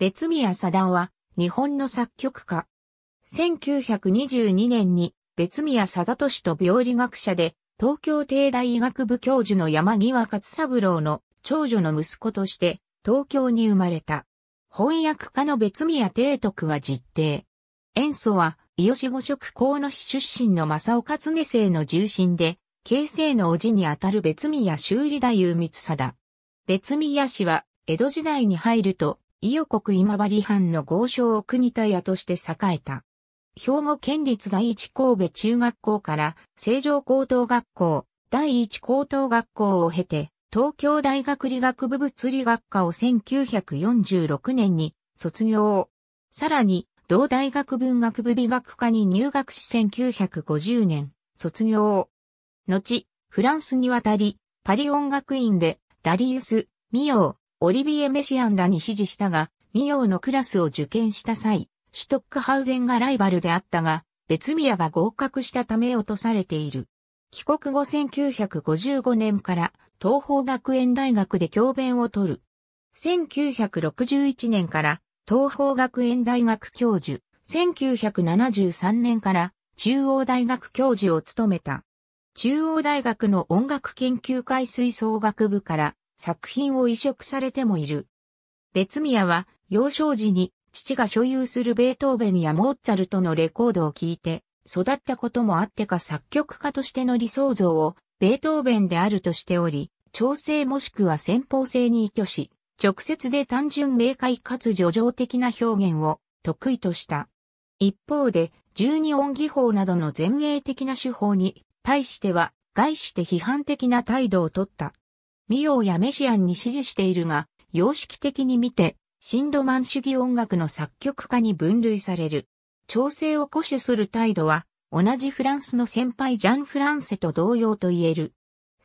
別宮貞夫は、日本の作曲家。1922年に、別宮貞俊と病理学者で、東京帝大医学部教授の山際勝三郎の長女の息子として、東京に生まれた。翻訳家の別宮帝徳は実定。塩素は、伊予市五色公の市出身の正岡常生の重臣で、京成の叔父にあたる別宮修理大雄光貞。別宮氏は、江戸時代に入ると、伊予国今治藩の豪商国田屋として栄えた。兵庫県立第一神戸中学校から成城高等学校、第一高等学校を経て、東京大学理学部物理学科を1946年に卒業。さらに、同大学文学部美学科に入学し1950年、卒業。後、フランスに渡り、パリ音楽院で、ダリウス、ミオー、オリビエ・メシアンらに指示したが、ミヨーのクラスを受験した際、シュトックハウゼンがライバルであったが、別宮が合格したため落とされている。帰国後1955年から東方学園大学で教鞭を取る。1961年から東方学園大学教授、1973年から中央大学教授を務めた。中央大学の音楽研究会吹奏楽部から作品を移植されてもいる。別宮は幼少時に父が所有するベートーベンやモーツァルトのレコードを聴いて育ったこともあってか作曲家としての理想像をベートーベンであるとしており、調整もしくは先方性に依拠し、直接で単純明快かつ叙情的な表現を得意とした。一方で、十二音技法などの前衛的な手法に対しては、外して批判的な態度をとった。ミオーやメシアンに支持しているが、様式的に見て、シンドマン主義音楽の作曲家に分類される。調整を固守する態度は、同じフランスの先輩ジャン・フランセと同様と言える。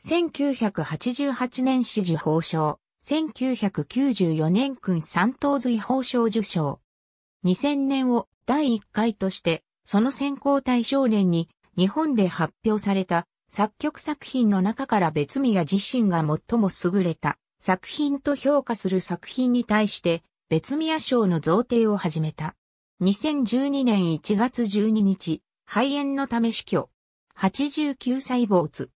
1988年支持報賞、1994年君三等随報賞受賞。2000年を第1回として、その選考対象年に日本で発表された作曲作品の中から別宮自身が最も優れた作品と評価する作品に対して別宮賞の贈呈を始めた。2012年1月12日、肺炎のため死去。89歳坊主。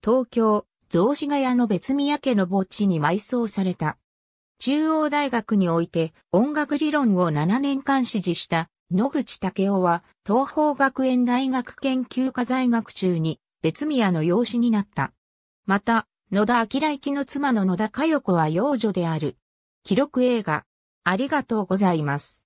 東京、雑司ヶ谷の別宮家の墓地に埋葬された。中央大学において音楽理論を7年間支持した野口武雄は東方学園大学研究科在学中に別宮の養子になった。また、野田明行の妻の野田佳代子は養女である。記録映画、ありがとうございます。